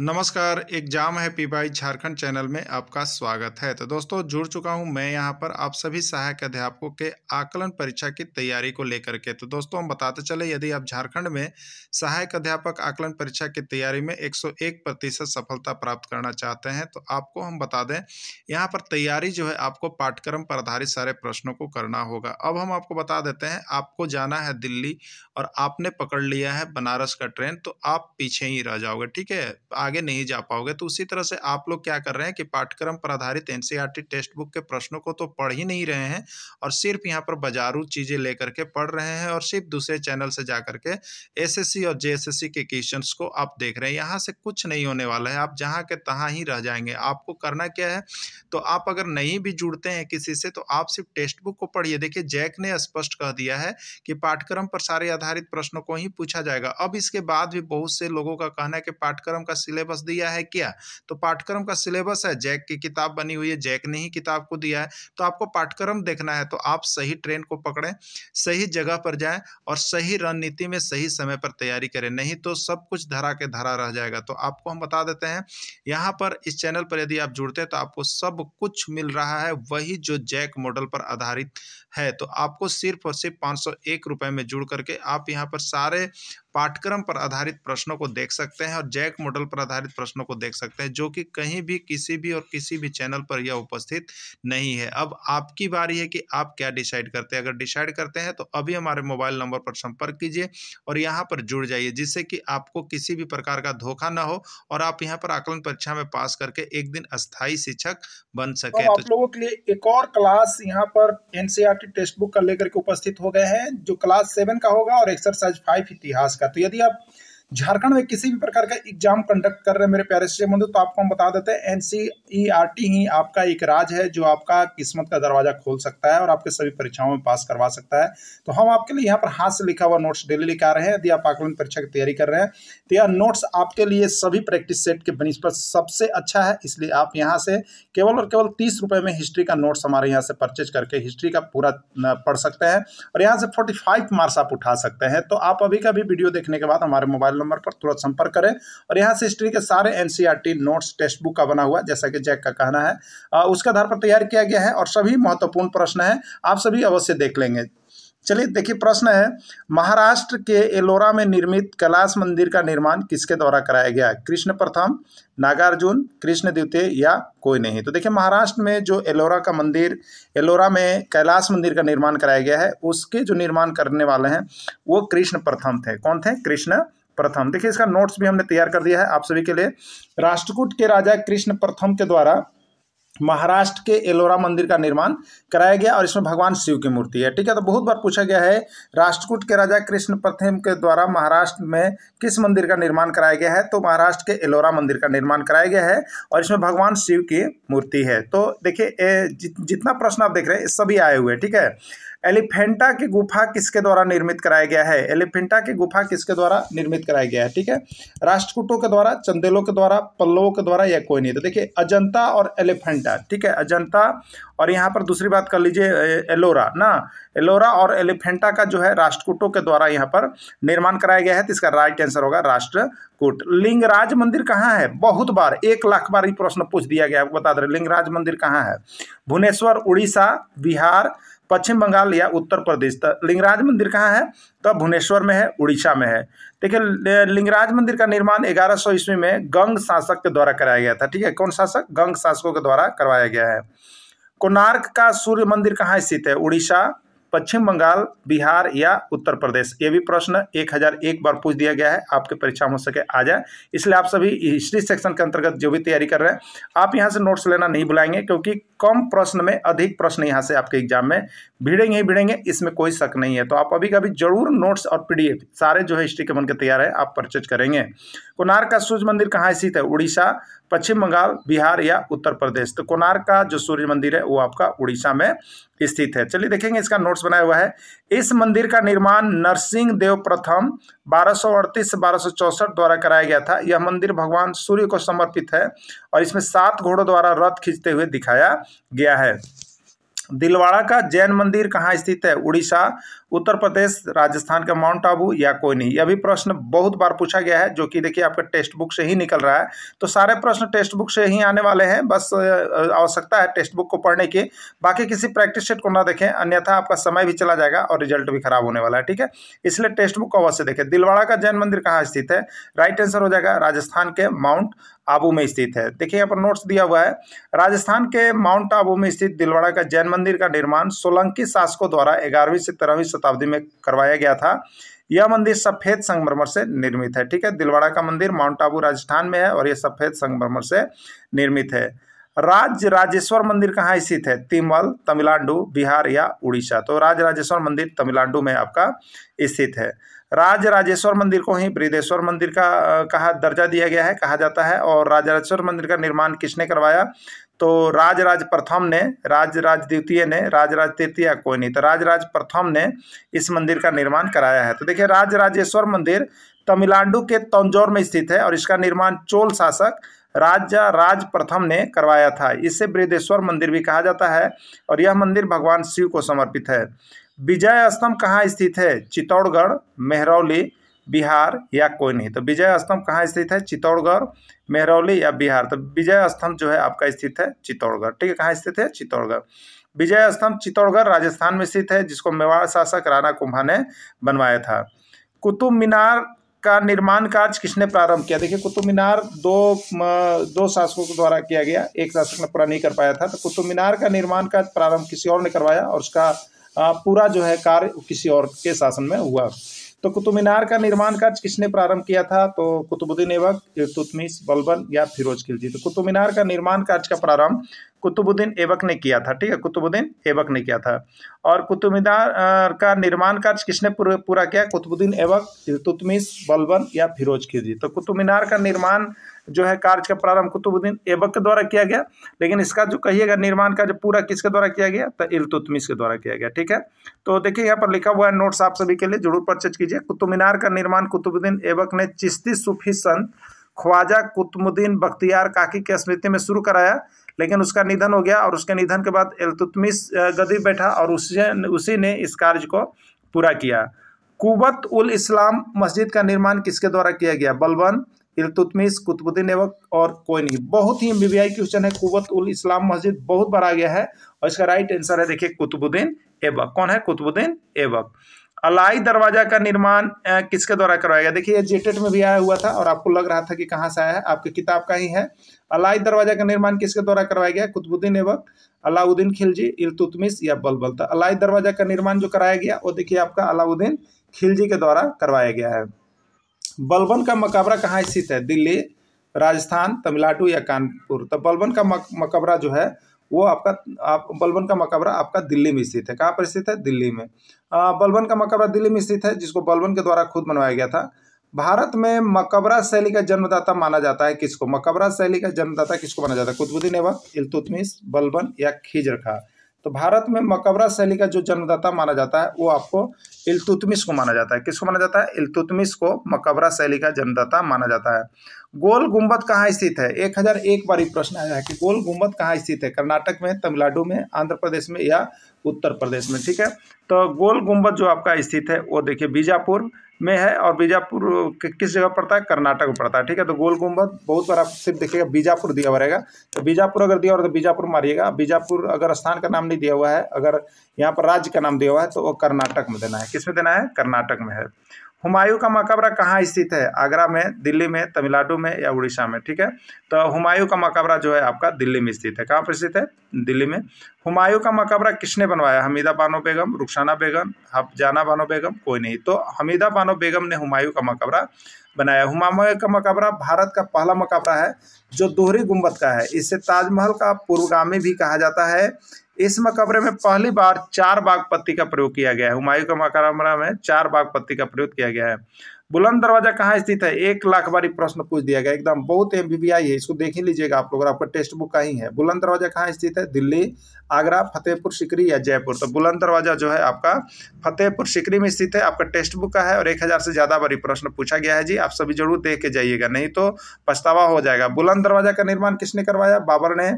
नमस्कार एग्जाम है पीपाई झारखंड चैनल में आपका स्वागत है तो दोस्तों जुड़ चुका हूं मैं यहां पर आप सभी सहायक अध्यापकों के आकलन परीक्षा की तैयारी को लेकर के तो दोस्तों हम बताते चले यदि आप झारखंड में सहायक अध्यापक आकलन परीक्षा की तैयारी में 101 प्रतिशत सफलता प्राप्त करना चाहते हैं तो आपको हम बता दें यहाँ पर तैयारी जो है आपको पाठ्यक्रम पर आधारित सारे प्रश्नों को करना होगा अब हम आपको बता देते हैं आपको जाना है दिल्ली और आपने पकड़ लिया है बनारस का ट्रेन तो आप पीछे ही रह जाओगे ठीक है आगे नहीं जा पाओगे तो उसी तरह से आप लोग क्या कर रहे हैं कि पाठ्यक्रम पर आधारित एन टेक्स्ट बुक के प्रश्नों को तो पढ़ ही नहीं रहे हैं और सिर्फ यहाँ पर बाजारू चीज़ें लेकर के पढ़ रहे हैं और सिर्फ दूसरे चैनल से जा करके एस और जे के क्वेश्चन को आप देख रहे हैं यहाँ से कुछ नहीं होने वाला है आप जहाँ के तहाँ ही रह जाएंगे आपको करना क्या है तो आप अगर नहीं भी जुड़ते हैं किसी से तो आप सिर्फ टेक्स्ट बुक को पढ़िए देखिए जैक ने स्पष्ट कह दिया है कि पाठ्यक्रम पर सारे आधारित प्रश्नों को ही पूछा जाएगा अब इसके बाद भी बहुत से लोगों का कहना है कि पाठ्यक्रम का सिलेबस दिया है क्या तो पाठ्यक्रम का सिलेबस है जैक की किताब बनी हुई है जैक ने ही किताब को दिया है तो आपको पाठ्यक्रम देखना है तो आप सही ट्रेन को पकड़ें सही जगह पर जाएं और सही रणनीति में सही समय पर तैयारी करें नहीं तो सब कुछ धरा के धरा रह जाएगा तो आपको हम बता देते हैं यहाँ पर इस चैनल पर यदि आप जुड़ते हैं तो आपको सब कुछ मिल रहा है वही जो जैक मॉडल पर आधारित है तो आपको सिर्फ और सिर्फ पाँच सौ में जुड़ करके आप यहाँ पर सारे पाठ्यक्रम पर आधारित प्रश्नों को देख सकते हैं और जैक मॉडल पर आधारित प्रश्नों को देख सकते हैं जो कि कहीं भी किसी भी और किसी भी चैनल पर यह उपस्थित नहीं है अब आपकी बारी है कि आप क्या डिसाइड करते हैं अगर डिसाइड करते हैं तो अभी हमारे मोबाइल नंबर पर संपर्क कीजिए और यहाँ पर जुड़ जाइए जिससे कि आपको किसी भी प्रकार का धोखा ना हो और आप यहाँ पर आकलन परीक्षा में पास करके एक दिन अस्थायी शिक्षक बन सके तो आप लोगों के लिए एक और क्लास यहाँ पर एनसीआर टेक्स्ट बुक का लेकर के उपस्थित हो गए हैं जो क्लास सेवन का होगा और एक्सरसाइज फाइव इतिहास का तो यदि आप झारखंड में किसी भी प्रकार का एग्जाम कंडक्ट कर रहे हैं मेरे प्यारे से बंधु तो आपको हम बता देते हैं एनसीईआरटी e ही आपका एक राज है जो आपका किस्मत का दरवाजा खोल सकता है और आपके सभी परीक्षाओं में पास करवा सकता है तो हम आपके लिए यहाँ पर हाथ से लिखा हुआ नोट्स डेली लिखा रहे हैं यदि आप आकलन परीक्षा की तैयारी कर रहे हैं तो यह नोट्स आपके लिए सभी प्रैक्टिस सेट के पर सबसे अच्छा है इसलिए आप यहाँ से केवल और केवल तीस में हिस्ट्री का नोट्स हमारे यहाँ से परचेज करके हिस्ट्री का पूरा पढ़ सकते हैं और यहाँ से फोर्टी मार्क्स आप उठा सकते हैं तो आप अभी का भी वीडियो देखने के बाद हमारे मोबाइल नंबर पर तुरंत संपर्क करें और यहाँ से हिस्ट्री के सारे एन नोट्स टेक्स्ट बुक का बना हुआ जैसा कि जैक का कहना है उसके आधार पर तैयार किया गया है और सभी महत्वपूर्ण प्रश्न हैं आप सभी अवश्य देख लेंगे चलिए देखिए प्रश्न है महाराष्ट्र के एलोरा में निर्मित कैलाश मंदिर का निर्माण किसके द्वारा कराया गया कृष्ण प्रथम नागार्जुन कृष्ण द्वितीय या कोई नहीं तो देखिए महाराष्ट्र में जो एलोरा का मंदिर एलोरा में कैलाश मंदिर का निर्माण कराया गया है उसके जो निर्माण करने वाले हैं वो कृष्ण प्रथम थे कौन थे कृष्ण प्रथम देखिए इसका नोट्स भी हमने तैयार कर दिया है आप सभी के लिए राष्ट्रकूट के राजा कृष्ण प्रथम के द्वारा महाराष्ट्र के एलोरा मंदिर का निर्माण कराया गया और इसमें भगवान शिव की मूर्ति है ठीक है तो बहुत बार पूछा गया है राष्ट्रकूट के राजा कृष्ण प्रथम के द्वारा महाराष्ट्र में किस मंदिर का निर्माण कराया गया है तो महाराष्ट्र के एलोरा मंदिर का निर्माण कराया गया है और इसमें भगवान शिव की मूर्ति है तो देखिये जितना प्रश्न आप देख रहे हैं सभी आए हुए ठीक है एलिफेंटा की गुफा किसके द्वारा निर्मित कराया गया है एलिफेंटा की गुफा किसके द्वारा निर्मित कराया गया है ठीक है राष्ट्रकूटों के द्वारा चंदेलों के द्वारा पल्लवों के द्वारा या कोई नहीं तो देखिए अजंता और एलिफेंटा ठीक है अजंता और यहाँ पर दूसरी बात कर लीजिए एलोरा ना एलोरा और एलिफेंटा का जो है राष्ट्रकूटों के द्वारा यहाँ पर निर्माण कराया गया है तो इसका राइट आंसर होगा राष्ट्रकूट लिंगराज मंदिर कहाँ है बहुत बार एक लाख बार ये प्रश्न पूछ दिया गया आपको बता दें लिंगराज मंदिर कहाँ है भुवनेश्वर उड़ीसा बिहार पश्चिम बंगाल या उत्तर प्रदेश लिंगराज मंदिर कहाँ है तो भुवनेश्वर में है उड़ीसा में है देखिए लिंगराज मंदिर का निर्माण ग्यारह सौ ईस्वी में गंग शासक के द्वारा कराया गया था ठीक है कौन शासक गंग शासकों के द्वारा करवाया गया है कोणार्क का सूर्य मंदिर कहाँ स्थित है उड़ीसा पश्चिम बंगाल बिहार या उत्तर प्रदेश ये भी प्रश्न एक हजार एक बार पूछ दिया गया है आपके परीक्षा में हो सके आ जाए इसलिए आप सभी हिस्ट्री सेक्शन के अंतर्गत जो भी तैयारी कर रहे हैं आप यहाँ से नोट्स लेना नहीं बुलाएंगे क्योंकि कम प्रश्न में अधिक प्रश्न यहाँ से आपके एग्जाम में भिड़ेंगे ही भिड़ेंगे इसमें कोई शक नहीं है तो आप अभी कभी जरूर नोट्स और पी सारे जो है हिस्ट्री के बनकर के तैयार है आप परचेज करेंगे कोनार का सूर्य मंदिर कहाँ स्थित है उड़ीसा पश्चिम बंगाल बिहार या उत्तर प्रदेश तो कोनार का जो सूर्य मंदिर है वो आपका उड़ीसा में स्थित है चलिए देखेंगे इसका नोट्स बनाया हुआ है इस मंदिर का निर्माण नरसिंह देव प्रथम बारह सौ अड़तीस बारह चौसठ द्वारा कराया गया था यह मंदिर भगवान सूर्य को समर्पित है और इसमें सात घोड़ों द्वारा रथ खींचते हुए दिखाया गया है दिलवाड़ा का जैन मंदिर कहाँ स्थित है उड़ीसा उत्तर प्रदेश राजस्थान का माउंट आबू या कोई नहीं यह भी प्रश्न बहुत बार पूछा गया है जो कि देखिए आपका टेक्स्ट बुक से ही निकल रहा है तो सारे प्रश्न टेक्स्ट बुक से ही आने वाले हैं बस आवश्यकता है टेक्स्ट बुक को पढ़ने की बाकी किसी प्रैक्टिस सेट को ना देखें अन्यथा आपका समय भी चला जाएगा और रिजल्ट भी खराब होने वाला है ठीक है इसलिए टेक्स्ट बुक को अवश्य देखें दिलवाड़ा का जैन मंदिर कहाँ स्थित है राइट आंसर हो जाएगा राजस्थान के माउंट आबू में स्थित है देखिए यहाँ पर नोट्स दिया हुआ है राजस्थान के माउंट आबू में स्थित दिलवाड़ा का जैन मंदिर का निर्माण सोलंकी शासकों द्वारा ग्यारहवीं से तेरहवीं शताब्दी में करवाया गया था यह मंदिर सफ़ेद संगमरमर से निर्मित है ठीक है दिलवाड़ा का मंदिर माउंट आबू राजस्थान में है और यह सफ़ेद संगमरमर से निर्मित है राज राजेश्वर मंदिर कहाँ स्थित है तिमल तमिलनाडु बिहार या उड़ीसा तो राज राजेश्वर मंदिर तमिलनाडु में आपका स्थित है राज राजेश्वर मंदिर को ही ब्रिदेश्वर मंदिर का कहा दर्जा दिया गया है कहा जाता है और राज राजेश्वर मंदिर का निर्माण किसने करवाया तो राजराज प्रथम ने राजराज द्वितीय ने राजराज तृतीय कोई नहीं तो राजराज प्रथम ने इस मंदिर का निर्माण कराया है तो देखिए राजराजेश्वर मंदिर तमिलनाडु के तंजौर में स्थित है और इसका निर्माण चोल शासक राजा राज प्रथम ने करवाया था इसे बृदेश्वर मंदिर भी कहा जाता है और यह मंदिर भगवान शिव को समर्पित है विजय स्तंभ कहाँ स्थित है चित्तौड़गढ़ मेहरौली बिहार या कोई नहीं तो विजय स्तंभ कहाँ स्थित है चित्तौड़गढ़ मेहरौली या बिहार तो विजय स्तंभ जो है आपका स्थित है चित्तौड़गढ़ ठीक है कहाँ स्थित है चित्तौड़गढ़ विजय स्तंभ चित्तौड़गढ़ राजस्थान में स्थित है जिसको मेवाड़ शासक राणा कुंभा ने बनवाया था कुतुब मीनार का निर्माण कार्य किसने प्रारंभ किया देखिए कुतुब मीनार दो दो शासकों के द्वारा किया गया एक शासक ने पूरा नहीं कर पाया था तो कुतुब मीनार का निर्माण कार्य प्रारंभ किसी और ने करवाया और उसका पूरा जो है कार्य किसी और के शासन में हुआ तो कुतुब मीनार का निर्माण कार्य किसने प्रारंभ किया था तो कुतुबुद्दीन एवक तुतमिस बलबन या फिरोज खिलजी तो कुतुब मीनार का निर्माण कार्य का प्रारंभ कुतुबुद्दीन ऐबक ने किया था ठीक है कुतुबुद्दीन ऐबक ने किया था और कुतुबीदार का निर्माण कार्य किसने पूरा किया कुतुबुद्दीन ऐबक तुतमिस बलबन या फिरोज खिलजी तो कुतुब मीनार का निर्माण जो है कार्य का प्रारंभ कुतुबुद्दीन ऐबक के द्वारा किया गया लेकिन इसका जो कहिएगा निर्माण का जो पूरा किसके द्वारा किया गया तो इलतुतमिस के द्वारा किया गया ठीक है तो देखिए यहाँ पर लिखा हुआ है नोट्स आप सभी के लिए जरूर परचेज कीजिए कुतुब मीनार का निर्माण कुतुबुद्दीन ऐबक ने चिश्ती सूफी संत ख्वाजा कुतुबुद्दीन बख्तियार काकी की स्मृति में शुरू कराया लेकिन उसका निधन हो गया और उसके निधन के बाद एलतुतमिस गदी बैठा और उससे उसी ने इस कार्य को पूरा किया कुवत उल इस्लाम मस्जिद का निर्माण किसके द्वारा किया गया बलबन इलतुतमिस कुतुबुद्दीन एवक और कोई नहीं बहुत ही वी क्वेश्चन है कुवत उल इस्लाम मस्जिद बहुत बार आ गया है और इसका राइट आंसर है देखिए कुतुबुद्दीन एबक कौन है कुतुबुद्दीन एबक अलाई दरवाजा का निर्माण किसके द्वारा करवाया गया देखिए जेटेट e में भी आया हुआ था और आपको लग रहा था कि कहाँ से आया है आपकी किताब का ही है अलाई दरवाजा का निर्माण किसके द्वारा करवाया गया कुतुबुद्दीन एवक अलाउद्दीन खिलजी इलतुतमिस या बलबल था अलाई दरवाजा का निर्माण जो कराया गया वो देखिए आपका अलाउद्दीन खिलजी के द्वारा करवाया गया है बलबन का मकबरा कहाँ स्थित है दिल्ली राजस्थान तमिलनाडु या कानपुर तो बलबन का मकबरा जो है वो आपका आप बलबन का मकबरा आपका दिल्ली में स्थित है कहाँ पर स्थित है दिल्ली में बलबन का मकबरा दिल्ली में स्थित है जिसको बलबन के द्वारा खुद बनवाया गया था भारत में मकबरा शैली का जन्मदाता माना जाता है किसको मकबरा शैली का जन्मदाता किसको माना जाता है कुतुबुद्दीन एवं इलतुतमिश बलबन या खिजर खा तो भारत में मकबरा शैली का जो जन्मदाता माना जाता है वो आपको इलतुतमिश को माना जाता है किसको माना जाता है इलतुतमिश को मकबरा शैली का जन्मदाता माना जाता है गोल गुंबद कहाँ स्थित है एक हजार एक बार प्रश्न आया है कि गोल गुंबद कहाँ स्थित है कर्नाटक में तमिलनाडु में आंध्र प्रदेश में या उत्तर प्रदेश में ठीक है तो गोल गुंबद जो आपका स्थित है वो देखिए बीजापुर में है और बीजापुर किस जगह पड़ता है कर्नाटक में पड़ता है ठीक है तो गोल गुंबद बहुत बार आप सिर्फ देखिएगा बीजापुर दिया हुआ रहेगा तो बीजापुर अगर दिया हुआ तो बीजापुर मारिएगा बीजापुर अगर स्थान का नाम नहीं दिया हुआ है अगर यहाँ पर राज्य का नाम दिया हुआ है तो वो कर्नाटक में देना है किस में देना है कर्नाटक में है हुमायूं का मकबरा कहाँ स्थित है आगरा में दिल्ली में तमिलनाडु में या उड़ीसा में ठीक है तो हुमायूं का मकबरा जो है आपका दिल्ली में स्थित है कहाँ पर स्थित है दिल्ली में हुमायूं का मकबरा किसने बनवाया हमीदा बानो बेगम रुखसाना बेगम हफजाना बानो बेगम कोई नहीं तो हमीदा बानो बेगम ने हुमायूं का मकबरा बनाया हुमायूं का मकबरा भारत का पहला मकबरा है जो दोहरी गुम्बद का है इसे ताजमहल का पूर्वगामी भी कहा जाता है इस मकबरे में पहली बार चार बाग पत्ती का प्रयोग किया गया है हुमायूं का मकबरा में चार बाग पत्ती का प्रयोग किया गया है बुलंद दरवाजा कहाँ स्थित है एक लाख बारी प्रश्न पूछ दिया गया एकदम बहुत एम है इसको देख ही लीजिएगा आप लोग आपका टेक्स्ट बुक का ही है बुलंद दरवाजा कहाँ स्थित है दिल्ली आगरा फतेहपुर सिकरी या जयपुर तो बुलंद दरवाजा जो है आपका फतेहपुर सिकरी में स्थित है आपका टेक्स्ट बुक का है और एक हज़ार से ज़्यादा बारी प्रश्न पूछा गया है जी आप सभी जरूर देख के जाइएगा नहीं तो पछतावा हो जाएगा बुलंद दरवाजा का निर्माण किसने करवाया बाबर ने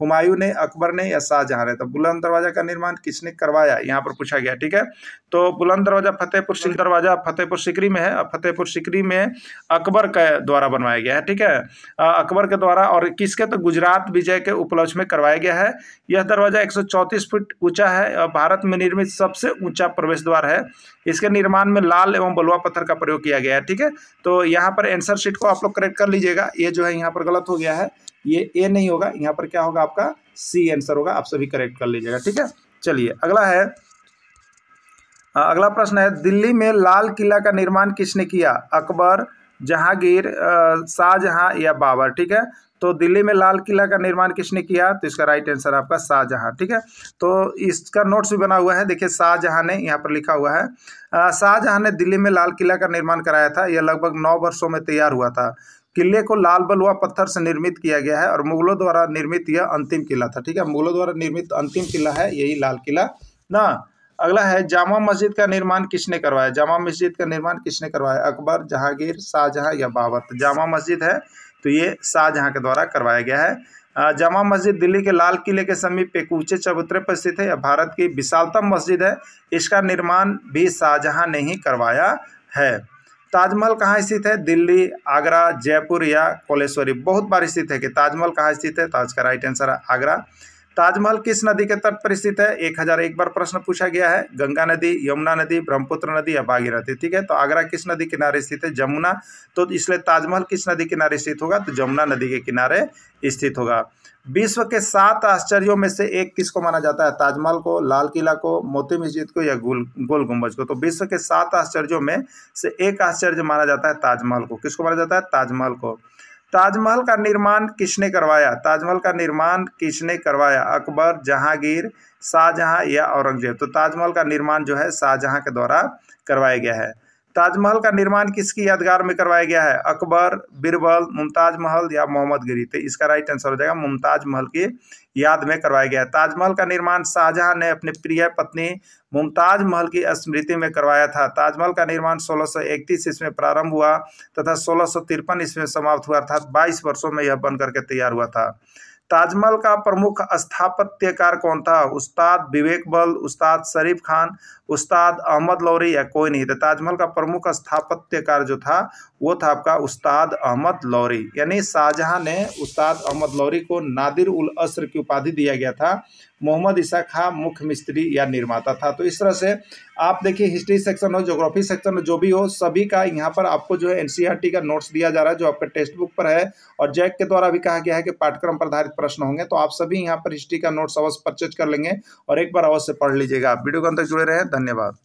हुमायूं ने अकबर ने या शाहजहां ने तो बुलंद दरवाजा का निर्माण किसने करवाया यहाँ पर पूछा गया ठीक है तो बुलंद दरवाजा फतेहपुर सिंह दरवाजा फतेहपुर सिकरी में है और फतेहपुर सिकरी में अकबर के द्वारा बनवाया गया है ठीक है अकबर के द्वारा और किसके तो गुजरात विजय के उपलक्ष्य में करवाया गया है यह दरवाज़ा 134 फीट ऊंचा है भारत में निर्मित सबसे ऊंचा प्रवेश द्वार है इसके निर्माण में लाल एवं बलुआ पत्थर का प्रयोग किया गया है ठीक है तो यहाँ पर एंसर शीट को आप लोग करेक्ट कर लीजिएगा ये जो है यहाँ पर गलत हो गया है ये ए नहीं होगा यहाँ पर क्या होगा आपका सी आंसर होगा आप सभी करेक्ट कर लीजिएगा ठीक है चलिए अगला है हाँ, अगला प्रश्न है दिल्ली में लाल किला का निर्माण किसने किया अकबर जहांगीर शाहजहाँ या बाबर ठीक है तो दिल्ली में लाल किला का निर्माण किसने किया तो इसका राइट आंसर आपका शाहजहां ठीक है तो इसका नोट्स भी बना हुआ है देखिए शाहजहां ने यहाँ पर लिखा हुआ है शाहजहां ने दिल्ली में लाल किला का निर्माण कराया था यह लगभग नौ वर्षों में तैयार हुआ था किले को लाल बलुआ पत्थर से निर्मित किया गया है और मुगलों द्वारा निर्मित यह अंतिम किला था ठीक है मुगलों द्वारा निर्मित अंतिम किला है यही लाल किला ना अगला है जामा मस्जिद का निर्माण किसने करवाया जामा मस्जिद का निर्माण किसने करवाया अकबर जहांगीर शाहजहाँ या बाबर तो जामा मस्जिद है तो ये शाहजहाँ के द्वारा करवाया गया है जामा मस्जिद दिल्ली के लाल किले के समीप पे ऊंचे चबूतरे पर स्थित है यह भारत की विशालतम मस्जिद है इसका निर्माण भी शाहजहाँ ने ही करवाया है ताजमहल कहाँ स्थित है दिल्ली आगरा जयपुर या कोलेश्वरी बहुत बार स्थित है कि ताजमहल कहाँ स्थित है तो आज का राइट आंसर है आगरा ताजमहल किस नदी के तट पर स्थित है एक हजार एक बार प्रश्न पूछा गया है गंगा नदी यमुना नदी ब्रह्मपुत्र नदी या बागी नदी ठीक है तो आगरा किस नदी किनारे स्थित है जमुना तो इसलिए ताजमहल किस नदी किनारे स्थित होगा तो जमुना नदी के किनारे स्थित होगा विश्व के सात आश्चर्यों में से एक किसको माना जाता है ताजमहल को लाल किला को मोती मस्जिद को या गोल गोल गुम्बज को तो विश्व के सात आश्चर्यों में से एक आश्चर्य माना जाता है ताजमहल को किसको माना जाता है ताजमहल को ताजमहल का निर्माण किसने करवाया ताजमहल का निर्माण किसने करवाया अकबर जहांगीर शाहजहाँ या औरंगजेब तो ताजमहल का निर्माण जो है शाहजहाँ के द्वारा करवाया गया है ताजमहल का निर्माण किसकी यादगार में करवाया गया है अकबर बिरबल मुमताज महल या मोहम्मद गिरी तो इसका राइट आंसर हो जाएगा मुमताज महल की याद में करवाया गया है ताजमहल का निर्माण शाहजहां ने अपनी प्रिय पत्नी मुमताज महल की स्मृति में करवाया था ताजमहल का निर्माण 1631 सौ इसमें प्रारंभ हुआ तथा सोलह ईस्वी इसमें समाप्त हुआ अर्थात बाईस वर्षों में यह बन करके तैयार हुआ था ताजमहल का प्रमुख स्थापत्यकार कौन था उस्ताद विवेक बल उस्ताद शरीफ खान उस्ताद अहमद लौरी या कोई नहीं था ताजमहल का प्रमुख स्थापत्यकार जो था वो था आपका उस्ताद अहमद लौरी यानी शाहजहां ने उस्ताद अहमद लौरी को नादिर उल असर की उपाधि दिया गया था मोहम्मद ईसा खां मुख्य मिस्त्री या निर्माता था तो इस तरह से आप देखिए हिस्ट्री सेक्शन हो जोग्राफी सेक्शन हो जो भी हो सभी का यहाँ पर आपको जो है एनसीईआरटी e का नोट्स दिया जा रहा है जो आपका टेक्स्ट बुक पर है और जैक के द्वारा भी कहा गया है कि पाठ्यक्रम पर आधारित प्रश्न होंगे तो आप सभी यहाँ पर हिस्ट्री का नोट्स अवश्य परचेज कर लेंगे और एक बार अवश्य पढ़ लीजिएगा आप वीडियो के अंदर जुड़े रहें धन्यवाद